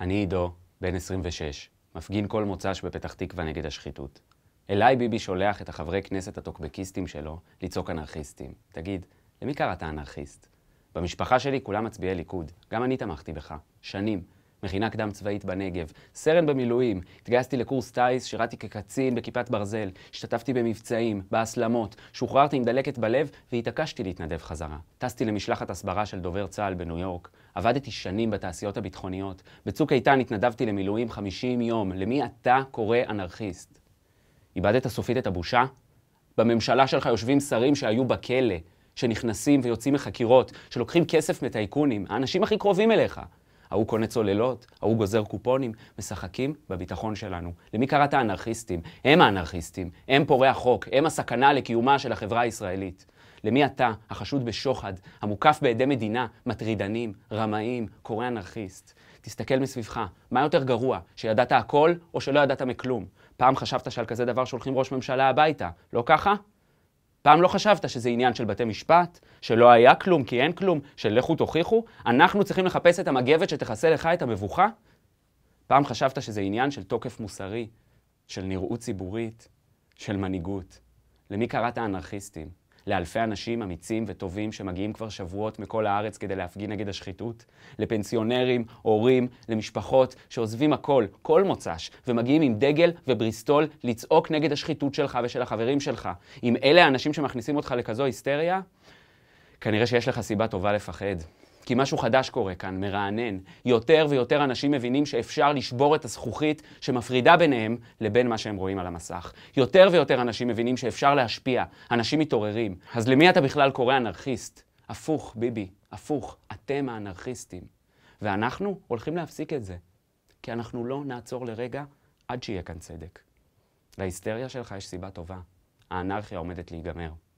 אני עידו, בן 26, מפגין כל מוצ"ש בפתח תקווה נגד השחיתות. אליי ביבי שולח את החברי כנסת הטוקבקיסטים שלו לצעוק אנרכיסטים. תגיד, למי קראת אנרכיסט? במשפחה שלי כולם מצביעי ליכוד, גם אני תמכתי בך, שנים. מכינה קדם צבאית בנגב, סרן במילואים, התגייסתי לקורס טיס, שירתי כקצין בכיפת ברזל, השתתפתי במבצעים, בהסלמות, שוחררתי עם דלקת בלב והתעקשתי להתנדב חזרה. טסתי למשלחת הסברה של דובר צה"ל בניו יורק, עבדתי שנים בתעשיות הביטחוניות, בצוק איתן התנדבתי למילואים 50 יום, למי אתה קורא אנרכיסט? איבדת סופית את הבושה? בממשלה שלך יושבים שרים שהיו בכלא, שנכנסים ויוצאים מחקירות, שלוקחים כסף מטייקונים, האנשים הכי קרובים אליך. ההוא קונה צוללות, ההוא גוזר קופונים, משחקים בביטחון שלנו. למי קראת אנרכיסטים? הם האנרכיסטים, הם פורעי החוק, הם הסכנה לקיומה של החברה הישראלית. למי אתה, החשוד בשוחד, המוקף בעדי מדינה, מטרידנים, רמאים, קורא אנרכיסט? תסתכל מסביבך, מה יותר גרוע, שידעת הכל או שלא ידעת מכלום? פעם חשבת שעל כזה דבר שולחים ראש ממשלה הביתה, לא ככה? פעם לא חשבת שזה עניין של בתי משפט, שלא היה כלום כי אין כלום, של לכו תוכיחו? אנחנו צריכים לחפש את המגבת שתכסה לך את המבוכה? פעם חשבת שזה עניין של תוקף מוסרי, של נראות ציבורית, של מנהיגות. למי קראת אנרכיסטים? לאלפי אנשים אמיצים וטובים שמגיעים כבר שבועות מכל הארץ כדי להפגין נגד השחיתות, לפנסיונרים, הורים, למשפחות שעוזבים הכל, כל מוצ"ש, ומגיעים עם דגל ובריסטול לצעוק נגד השחיתות שלך ושל החברים שלך. אם אלה האנשים שמכניסים אותך לכזו היסטריה, כנראה שיש לך סיבה טובה לפחד. כי משהו חדש קורה כאן, מרענן. יותר ויותר אנשים מבינים שאפשר לשבור את הזכוכית שמפרידה ביניהם לבין מה שהם רואים על המסך. יותר ויותר אנשים מבינים שאפשר להשפיע, אנשים מתעוררים. אז למי אתה בכלל קורא אנרכיסט? הפוך, ביבי, הפוך, אתם האנרכיסטים. ואנחנו הולכים להפסיק את זה, כי אנחנו לא נעצור לרגע עד שיהיה כאן צדק. להיסטריה שלך יש סיבה טובה, האנרכיה עומדת להיגמר.